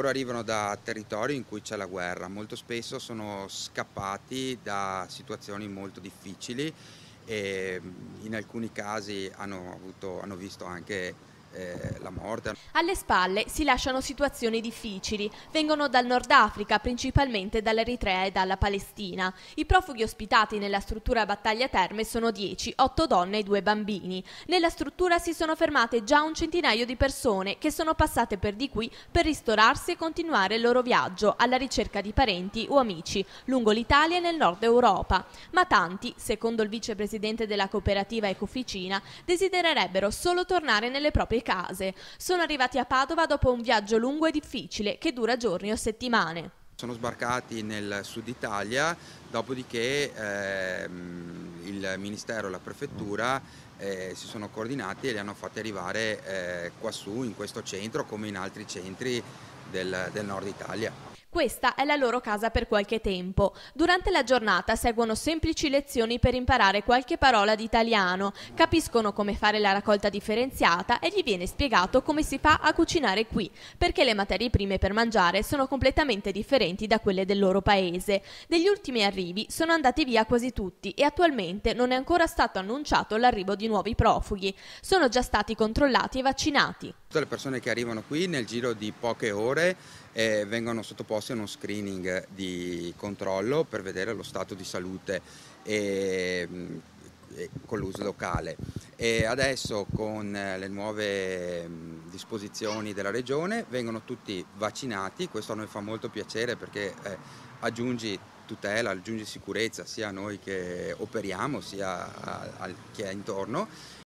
loro arrivano da territori in cui c'è la guerra, molto spesso sono scappati da situazioni molto difficili e mm, in alcuni casi hanno, avuto, hanno visto anche eh, la morte. Alle spalle si lasciano situazioni difficili, vengono dal Nord Africa, principalmente dall'Eritrea e dalla Palestina. I profughi ospitati nella struttura Battaglia Terme sono 10, 8 donne e 2 bambini. Nella struttura si sono fermate già un centinaio di persone che sono passate per di qui per ristorarsi e continuare il loro viaggio alla ricerca di parenti o amici lungo l'Italia e nel nord Europa. Ma tanti, secondo il vicepresidente della cooperativa Ecoficina, desidererebbero solo tornare nelle proprie le case. Sono arrivati a Padova dopo un viaggio lungo e difficile che dura giorni o settimane. Sono sbarcati nel sud Italia, dopodiché ehm, il Ministero e la Prefettura eh, si sono coordinati e li hanno fatti arrivare eh, quassù, in questo centro, come in altri centri del, del nord Italia. Questa è la loro casa per qualche tempo. Durante la giornata seguono semplici lezioni per imparare qualche parola di italiano, capiscono come fare la raccolta differenziata e gli viene spiegato come si fa a cucinare qui, perché le materie prime per mangiare sono completamente differenti da quelle del loro paese. Degli ultimi arrivi sono andati via quasi tutti e attualmente non è ancora stato annunciato l'arrivo di nuovi profughi. Sono già stati controllati e vaccinati. Tutte le persone che arrivano qui nel giro di poche ore eh, vengono sottoposte sottoposti a uno screening di controllo per vedere lo stato di salute e, e con l'uso locale. E adesso con eh, le nuove disposizioni della regione vengono tutti vaccinati, questo a noi fa molto piacere perché eh, aggiungi tutela, aggiungi sicurezza sia a noi che operiamo sia a, a chi è intorno